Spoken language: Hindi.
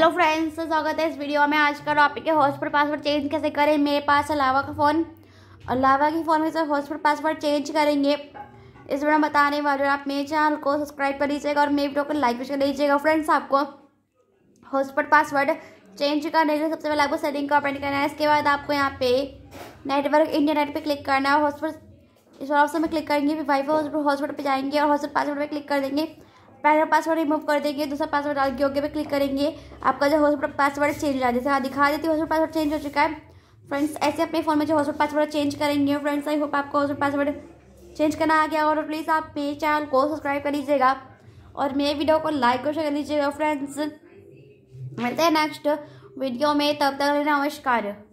हेलो तो फ्रेंड्स स्वागत है इस वीडियो में आज का टॉपिक है हॉस्पिटल पासवर्ड चेंज कैसे करें मेरे पास अलावा का फ़ोन अलावा के फ़ोन में से हॉस्पिटल पासवर्ड चेंज करेंगे इस वीडियो में बताने वाले आप मेरे चैनल को सब्सक्राइब कर लीजिएगा और मेरे वीडियो को लाइक भी कर लीजिएगा फ्रेंड्स आपको हॉस्पिटल पासवर्ड चेंज करने के लिए सबसे पहले आपको सेटिंग का ऑपरेंट करना है इसके बाद आपको यहाँ पे नेटवर्क इंटरनेट पर क्लिक करना है हॉस्पिटल इस ऑप्शन में क्लिक करेंगे फिर वाईफाई हॉस्पिटल पर जाएंगे और हॉस्पिटल पासवर्ड पर क्लिक कर देंगे पहला पासवर्ड रिमूव कर देंगे दूसरा पासवर्ड डाल के ओके पे क्लिक करेंगे आपका जो हॉस्ट पासवर्ड चेंज हो जाए हाँ दिखा देती हॉस्ट पासवर्ड चेंज हो चुका है फ्रेंड्स ऐसे अपने फ़ोन में जो हॉस्ट पासवर्ड चेंज करेंगे फ्रेंड्स आई होप आपको हॉस्ट पासवर्ड चेंज करना आ गया और प्लीज़ आप मेरे चैनल को सब्सक्राइब कर लीजिएगा और मेरे वीडियो को लाइक और शेयर कर लीजिएगा फ्रेंड्स मिलते हैं नेक्स्ट वीडियो में तब तक नमस्कार